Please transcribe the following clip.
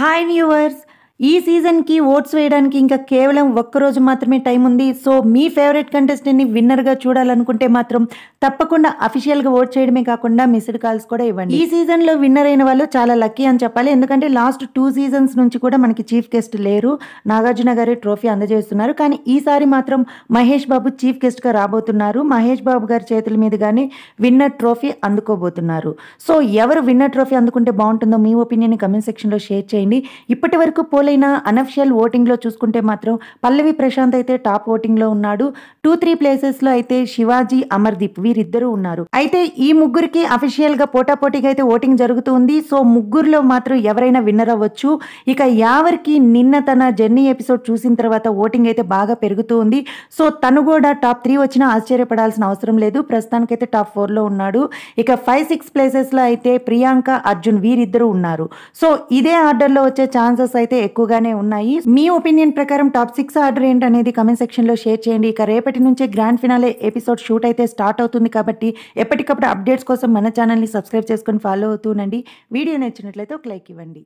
hi viewers ఈ సీజన్కి oats వేయడానికి ఇంకా కేవలం ఒక్కరోజు మాత్రమే టైం ఉంది సో మీ ఫేవరెట్ కంటెస్టెంట్ని విన్నర్గా చూడాలనుకుంటే మాత్రం తప్పకుండా అఫీషియల్గా ఓట్ చేయడమే కాకుండా మిస్డ్ కాల్స్ కూడా ఇవ్వండి ఈ సీజన్లో విన్నర్ అయిన వాళ్ళు చాలా లక్కీ అని చెప్పాలి ఎందుకంటే లాస్ట్ టూ సీజన్స్ నుంచి కూడా మనకి చీఫ్ గెస్ట్ లేరు నాగార్జున గారే ట్రోఫీ అందజేస్తున్నారు కానీ ఈసారి మాత్రం మహేష్ బాబు చీఫ్ గెస్ట్గా రాబోతున్నారు మహేష్ బాబు గారి చేతుల మీదుగానే విన్నర్ ట్రోఫీ అందుకోబోతున్నారు సో ఎవరు విన్నర్ ట్రోఫీ అందుకుంటే బాగుంటుందో మీ ఒపీనియన్ కమెంట్ సెక్షన్లో షేర్ చేయండి ఇప్పటి వరకు ఒకవేళైనా అనఫిషియల్ ఓటింగ్లో చూసుకుంటే మాత్రం పల్లవి ప్రశాంత్ అయితే టాప్ ఓటింగ్లో ఉన్నాడు టూ త్రీ ప్లేసెస్లో అయితే శివాజీ అమర్దీప్ వీరిద్దరూ ఉన్నారు అయితే ఈ ముగ్గురికి పోటా పోటాపోటీగా అయితే ఓటింగ్ జరుగుతుంది సో ముగ్గురులో మాత్రం ఎవరైనా విన్నర్ అవ్వచ్చు ఇక యావరికి నిన్న తన జర్నీ ఎపిసోడ్ చూసిన తర్వాత ఓటింగ్ అయితే బాగా పెరుగుతూ ఉంది సో తను కూడా టాప్ త్రీ వచ్చినా ఆశ్చర్యపడాల్సిన అవసరం లేదు ప్రస్తుతానికైతే టాప్ ఫోర్లో ఉన్నాడు ఇక ఫైవ్ సిక్స్ ప్లేసెస్లో అయితే ప్రియాంక అర్జున్ వీరిద్దరూ ఉన్నారు సో ఇదే ఆర్డర్లో వచ్చే ఛాన్సెస్ అయితే ఎక్కువ ఎక్కువగానే ఉన్నాయి మీ ఒపీనియన్ ప్రకారం టాప్ సిక్స్ ఆర్డర్ ఏంటనేది కమెంట్ సెక్షన్లో షేర్ చేయండి ఇక రేపటి నుంచే గ్రాండ్ ఫినాలే ఎపిసోడ్ షూట్ అయితే స్టార్ట్ అవుతుంది కాబట్టి ఎప్పటికప్పుడు అప్డేట్స్ కోసం మన ఛానల్ని సబ్స్క్రైబ్ చేసుకొని ఫాలో ఉండండి వీడియో నచ్చినట్లయితే ఒక లైక్ ఇవ్వండి